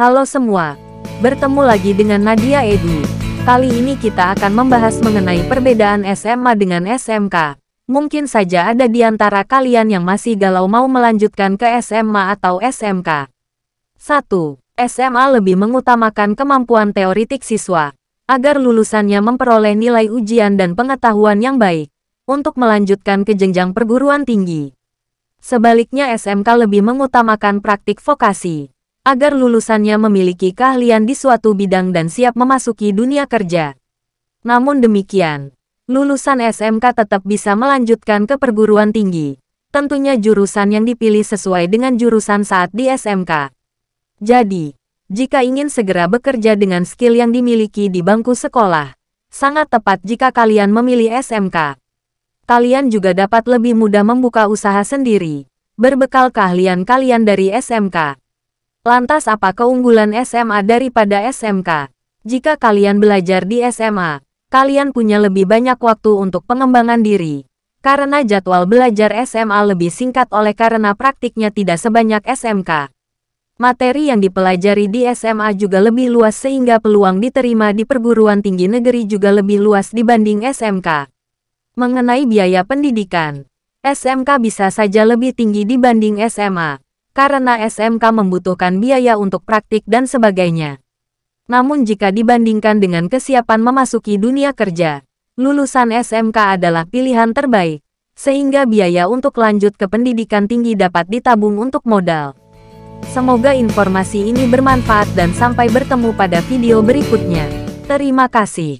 Halo semua, bertemu lagi dengan Nadia Edu. Kali ini kita akan membahas mengenai perbedaan SMA dengan SMK. Mungkin saja ada di antara kalian yang masih galau mau melanjutkan ke SMA atau SMK. 1. SMA lebih mengutamakan kemampuan teoritik siswa, agar lulusannya memperoleh nilai ujian dan pengetahuan yang baik, untuk melanjutkan ke jenjang perguruan tinggi. Sebaliknya SMK lebih mengutamakan praktik vokasi, agar lulusannya memiliki keahlian di suatu bidang dan siap memasuki dunia kerja. Namun demikian, lulusan SMK tetap bisa melanjutkan ke perguruan tinggi. Tentunya jurusan yang dipilih sesuai dengan jurusan saat di SMK. Jadi, jika ingin segera bekerja dengan skill yang dimiliki di bangku sekolah, sangat tepat jika kalian memilih SMK. Kalian juga dapat lebih mudah membuka usaha sendiri, berbekal keahlian kalian dari SMK. Lantas apa keunggulan SMA daripada SMK? Jika kalian belajar di SMA, kalian punya lebih banyak waktu untuk pengembangan diri. Karena jadwal belajar SMA lebih singkat oleh karena praktiknya tidak sebanyak SMK. Materi yang dipelajari di SMA juga lebih luas sehingga peluang diterima di perguruan tinggi negeri juga lebih luas dibanding SMK. Mengenai biaya pendidikan, SMK bisa saja lebih tinggi dibanding SMA karena SMK membutuhkan biaya untuk praktik dan sebagainya. Namun jika dibandingkan dengan kesiapan memasuki dunia kerja, lulusan SMK adalah pilihan terbaik, sehingga biaya untuk lanjut ke pendidikan tinggi dapat ditabung untuk modal. Semoga informasi ini bermanfaat dan sampai bertemu pada video berikutnya. Terima kasih.